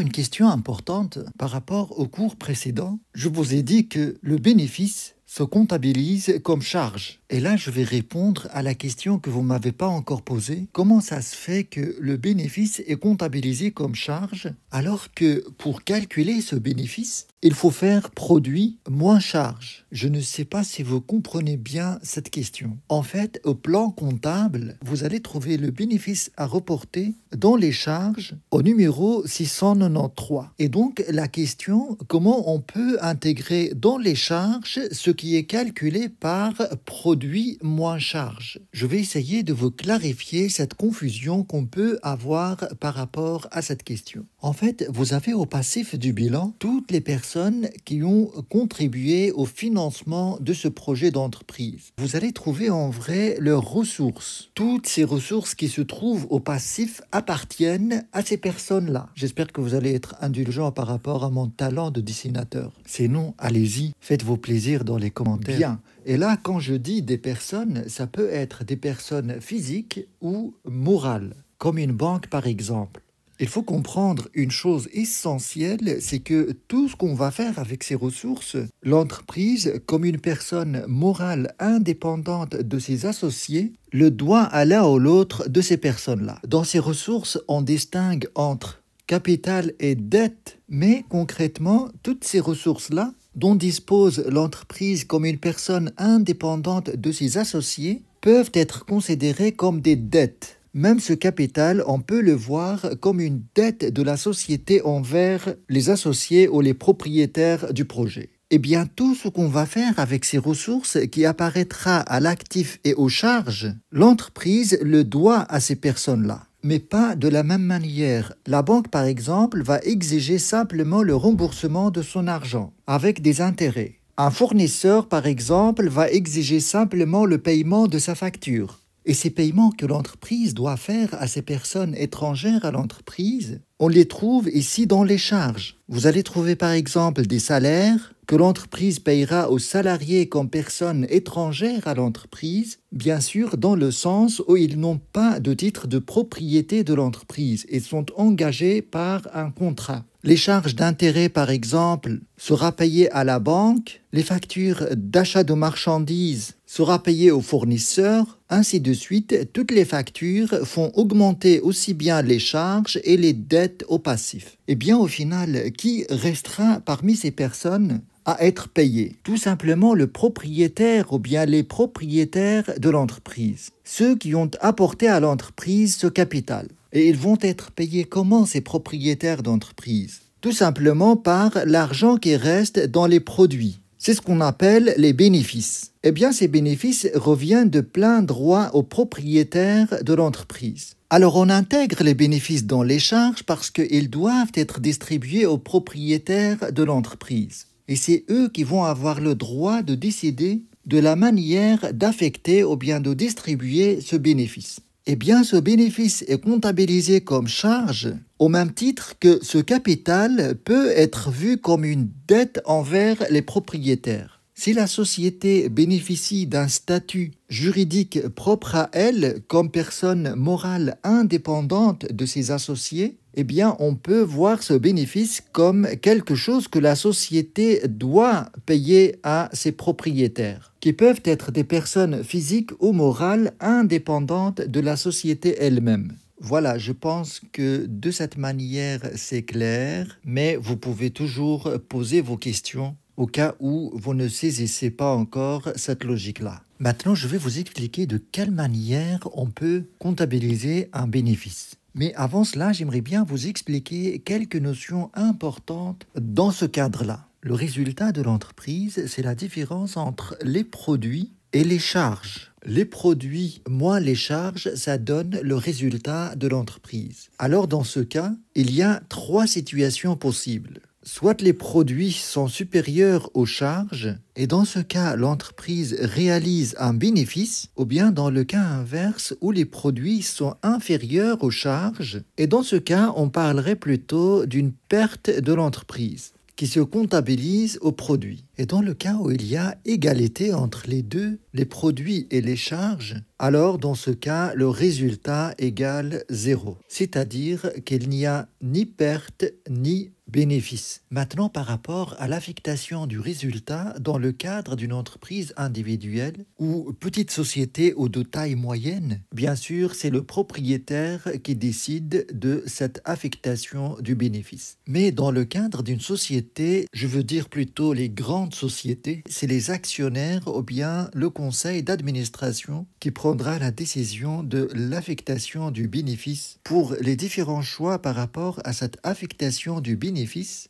Une question importante par rapport au cours précédent. Je vous ai dit que le bénéfice se comptabilise comme charge. Et là, je vais répondre à la question que vous ne m'avez pas encore posée. Comment ça se fait que le bénéfice est comptabilisé comme charge alors que pour calculer ce bénéfice, il faut faire produit moins charge Je ne sais pas si vous comprenez bien cette question. En fait, au plan comptable, vous allez trouver le bénéfice à reporter dans les charges au numéro 693. Et donc, la question, comment on peut intégrer dans les charges ce qui est calculé par produit moins charge. Je vais essayer de vous clarifier cette confusion qu'on peut avoir par rapport à cette question. En fait, vous avez au passif du bilan toutes les personnes qui ont contribué au financement de ce projet d'entreprise. Vous allez trouver en vrai leurs ressources. Toutes ces ressources qui se trouvent au passif appartiennent à ces personnes-là. J'espère que vous allez être indulgent par rapport à mon talent de dessinateur. Sinon, allez-y, faites vos plaisirs dans les commentaires. Et là, quand je dis des personnes, ça peut être des personnes physiques ou morales, comme une banque par exemple. Il faut comprendre une chose essentielle, c'est que tout ce qu'on va faire avec ces ressources, l'entreprise, comme une personne morale indépendante de ses associés, le doit à l'un ou l'autre de ces personnes-là. Dans ces ressources, on distingue entre capital et dette, mais concrètement, toutes ces ressources-là dont dispose l'entreprise comme une personne indépendante de ses associés peuvent être considérées comme des dettes. Même ce capital, on peut le voir comme une dette de la société envers les associés ou les propriétaires du projet. Et eh bien, tout ce qu'on va faire avec ces ressources qui apparaîtra à l'actif et aux charges, l'entreprise le doit à ces personnes-là mais pas de la même manière. La banque, par exemple, va exiger simplement le remboursement de son argent, avec des intérêts. Un fournisseur, par exemple, va exiger simplement le paiement de sa facture. Et ces paiements que l'entreprise doit faire à ces personnes étrangères à l'entreprise, on les trouve ici dans les charges. Vous allez trouver par exemple des salaires, que l'entreprise payera aux salariés comme personnes étrangères à l'entreprise, bien sûr dans le sens où ils n'ont pas de titre de propriété de l'entreprise et sont engagés par un contrat. Les charges d'intérêt, par exemple, sera payée à la banque, les factures d'achat de marchandises sera payées aux fournisseurs, ainsi de suite. Toutes les factures font augmenter aussi bien les charges et les dettes au passif. Et eh bien au final, qui restera parmi ces personnes à être payé. Tout simplement le propriétaire ou bien les propriétaires de l'entreprise, ceux qui ont apporté à l'entreprise ce capital. Et ils vont être payés comment ces propriétaires d'entreprise Tout simplement par l'argent qui reste dans les produits. C'est ce qu'on appelle les bénéfices. Eh bien, ces bénéfices reviennent de plein droit aux propriétaires de l'entreprise. Alors, on intègre les bénéfices dans les charges parce qu'ils doivent être distribués aux propriétaires de l'entreprise. Et c'est eux qui vont avoir le droit de décider de la manière d'affecter ou bien de distribuer ce bénéfice. Eh bien, ce bénéfice est comptabilisé comme charge au même titre que ce capital peut être vu comme une dette envers les propriétaires. Si la société bénéficie d'un statut juridique propre à elle comme personne morale indépendante de ses associés, eh bien on peut voir ce bénéfice comme quelque chose que la société doit payer à ses propriétaires, qui peuvent être des personnes physiques ou morales indépendantes de la société elle-même. Voilà, je pense que de cette manière c'est clair, mais vous pouvez toujours poser vos questions au cas où vous ne saisissez pas encore cette logique-là. Maintenant, je vais vous expliquer de quelle manière on peut comptabiliser un bénéfice. Mais avant cela, j'aimerais bien vous expliquer quelques notions importantes dans ce cadre-là. Le résultat de l'entreprise, c'est la différence entre les produits et les charges. Les produits moins les charges, ça donne le résultat de l'entreprise. Alors dans ce cas, il y a trois situations possibles soit les produits sont supérieurs aux charges et dans ce cas l'entreprise réalise un bénéfice, ou bien dans le cas inverse où les produits sont inférieurs aux charges et dans ce cas on parlerait plutôt d'une perte de l'entreprise qui se comptabilise aux produits. Et dans le cas où il y a égalité entre les deux, les produits et les charges, alors dans ce cas, le résultat égale zéro, c'est-à-dire qu'il n'y a ni perte ni Bénéfice. Maintenant par rapport à l'affectation du résultat dans le cadre d'une entreprise individuelle ou petite société ou de taille moyenne, bien sûr c'est le propriétaire qui décide de cette affectation du bénéfice. Mais dans le cadre d'une société, je veux dire plutôt les grandes sociétés, c'est les actionnaires ou bien le conseil d'administration qui prendra la décision de l'affectation du bénéfice pour les différents choix par rapport à cette affectation du bénéfice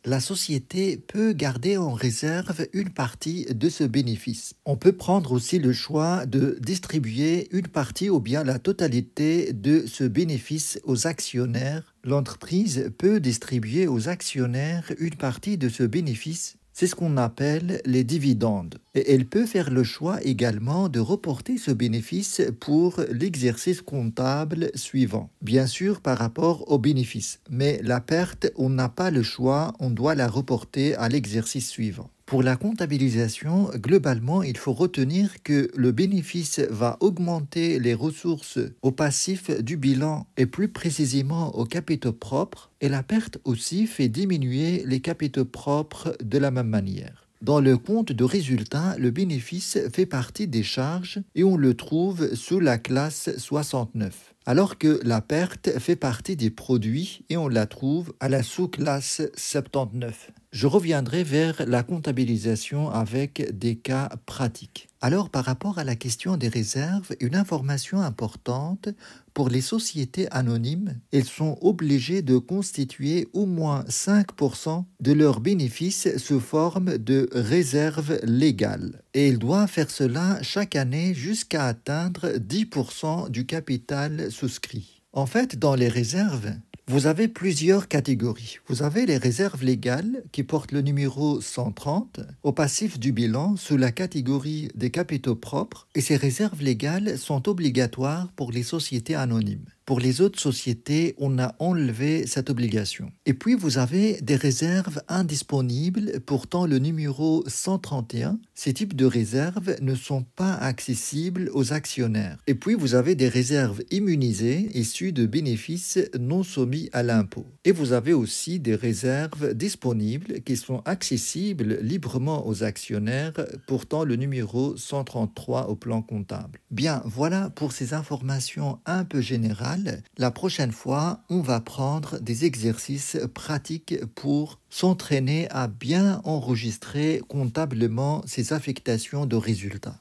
la société peut garder en réserve une partie de ce bénéfice. On peut prendre aussi le choix de distribuer une partie ou bien la totalité de ce bénéfice aux actionnaires. L'entreprise peut distribuer aux actionnaires une partie de ce bénéfice c'est ce qu'on appelle les dividendes. Et elle peut faire le choix également de reporter ce bénéfice pour l'exercice comptable suivant. Bien sûr, par rapport au bénéfice. Mais la perte, on n'a pas le choix, on doit la reporter à l'exercice suivant. Pour la comptabilisation, globalement, il faut retenir que le bénéfice va augmenter les ressources au passif du bilan et plus précisément aux capitaux propres, et la perte aussi fait diminuer les capitaux propres de la même manière. Dans le compte de résultat, le bénéfice fait partie des charges et on le trouve sous la classe 69 alors que la perte fait partie des produits et on la trouve à la sous-classe 79. Je reviendrai vers la comptabilisation avec des cas pratiques. Alors par rapport à la question des réserves, une information importante pour les sociétés anonymes, elles sont obligées de constituer au moins 5% de leurs bénéfices sous forme de réserve légales et il doit faire cela chaque année jusqu'à atteindre 10% du capital souscrit. En fait, dans les réserves, vous avez plusieurs catégories. Vous avez les réserves légales qui portent le numéro 130 au passif du bilan sous la catégorie des capitaux propres et ces réserves légales sont obligatoires pour les sociétés anonymes. Pour les autres sociétés, on a enlevé cette obligation. Et puis, vous avez des réserves indisponibles, pourtant le numéro 131. Ces types de réserves ne sont pas accessibles aux actionnaires. Et puis, vous avez des réserves immunisées issues de bénéfices non soumis à l'impôt. Et vous avez aussi des réserves disponibles qui sont accessibles librement aux actionnaires, pourtant le numéro 133 au plan comptable. Bien, voilà pour ces informations un peu générales la prochaine fois, on va prendre des exercices pratiques pour s'entraîner à bien enregistrer comptablement ses affectations de résultats.